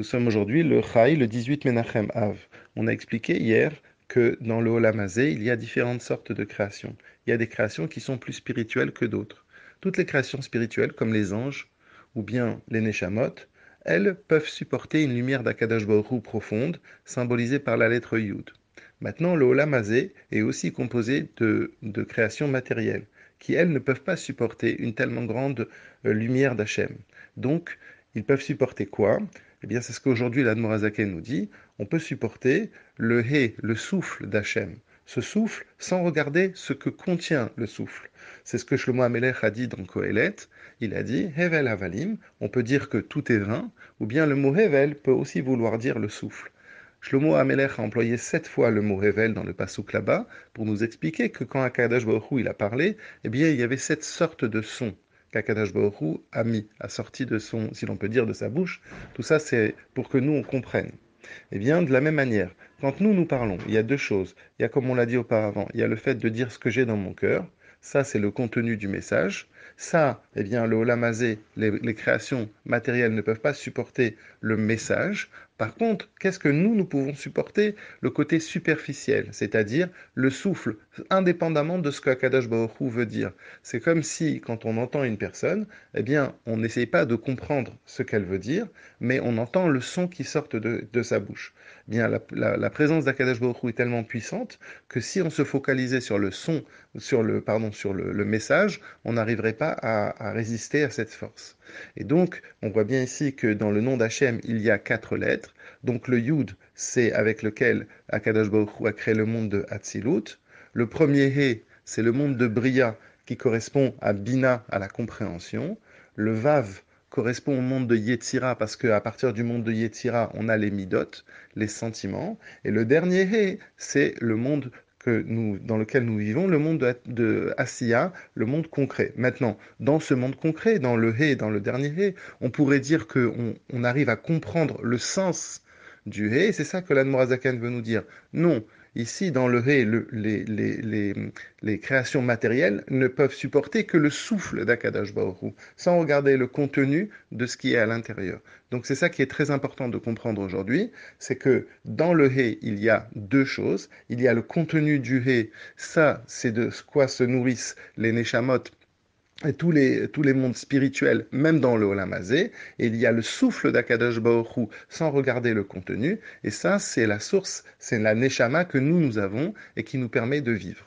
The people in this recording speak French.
Nous sommes aujourd'hui le Chai, le 18 Menachem Av. On a expliqué hier que dans le Olamazé, il y a différentes sortes de créations. Il y a des créations qui sont plus spirituelles que d'autres. Toutes les créations spirituelles, comme les anges ou bien les Neshamot, elles peuvent supporter une lumière d'Akadash Baruch profonde, symbolisée par la lettre Yud. Maintenant, le Olamazé est aussi composé de, de créations matérielles, qui elles ne peuvent pas supporter une tellement grande euh, lumière d'Hachem. Donc, ils peuvent supporter quoi eh bien, c'est ce qu'aujourd'hui l'Admorazaké nous dit. On peut supporter le hé, le souffle d'Hachem, ce souffle sans regarder ce que contient le souffle. C'est ce que Shlomo Amelech a dit dans Kohelet. Il a dit Hevel Havalim, on peut dire que tout est vain, ou bien le mot Hevel peut aussi vouloir dire le souffle. Shlomo Amelech a employé sept fois le mot Hevel dans le Passouk là-bas pour nous expliquer que quand Akadosh Baruch il a parlé, eh bien il y avait cette sorte de son qu'Akadash Borou a mis, a sorti de son, si l'on peut dire, de sa bouche, tout ça c'est pour que nous on comprenne. Eh bien, de la même manière, quand nous nous parlons, il y a deux choses. Il y a, comme on l'a dit auparavant, il y a le fait de dire ce que j'ai dans mon cœur, ça, c'est le contenu du message. Ça, eh bien, le holamazé, les, créations matérielles ne peuvent pas supporter le message. Par contre, qu'est-ce que nous, nous pouvons supporter Le côté superficiel, c'est-à-dire le souffle, indépendamment de ce que Akadosh veut dire. C'est comme si, quand on entend une personne, eh bien, on n'essaye pas de comprendre ce qu'elle veut dire, mais on entend le son qui sort de, sa bouche. Eh bien, la, présence d'Akadash Baruch est tellement puissante que si on se focalisait sur le son, sur le, pardon, sur le, message, on n'arriverait pas à, résister à cette force. Et donc, on voit bien ici que dans le nom d'Hachem, il y a quatre lettres. Donc le Yud, c'est avec lequel Akadosh Baruch a créé le monde de Hatzilut. Le premier He, c'est le monde de Bria, qui correspond à Bina, à la compréhension. Le Vav, correspond au monde de Yetzira, parce qu'à partir du monde de Yetzira, on a les midot, les sentiments. Et le dernier He, c'est le monde nous, dans lequel nous vivons, le monde de, de Asiya, le monde concret. Maintenant, dans ce monde concret, dans le Hé, dans le dernier Hé, on pourrait dire qu'on on arrive à comprendre le sens du Hé, c'est ça que l'Anne veut nous dire. Non, Ici, dans le Ré, les, créations matérielles ne peuvent supporter que le souffle d'Akadash Baoru, sans regarder le contenu de ce qui est à l'intérieur. Donc c'est ça qui est très important de comprendre aujourd'hui, c'est que dans le Ré, il y a deux choses. Il y a le contenu du Ré, ça c'est de quoi se nourrissent les Neshamot et tous les, tous les mondes spirituels, même dans le Olamazé, il y a le souffle d'Akadosh Baoru sans regarder le contenu, et ça, c'est la source, c'est la Neshama que nous, nous avons et qui nous permet de vivre.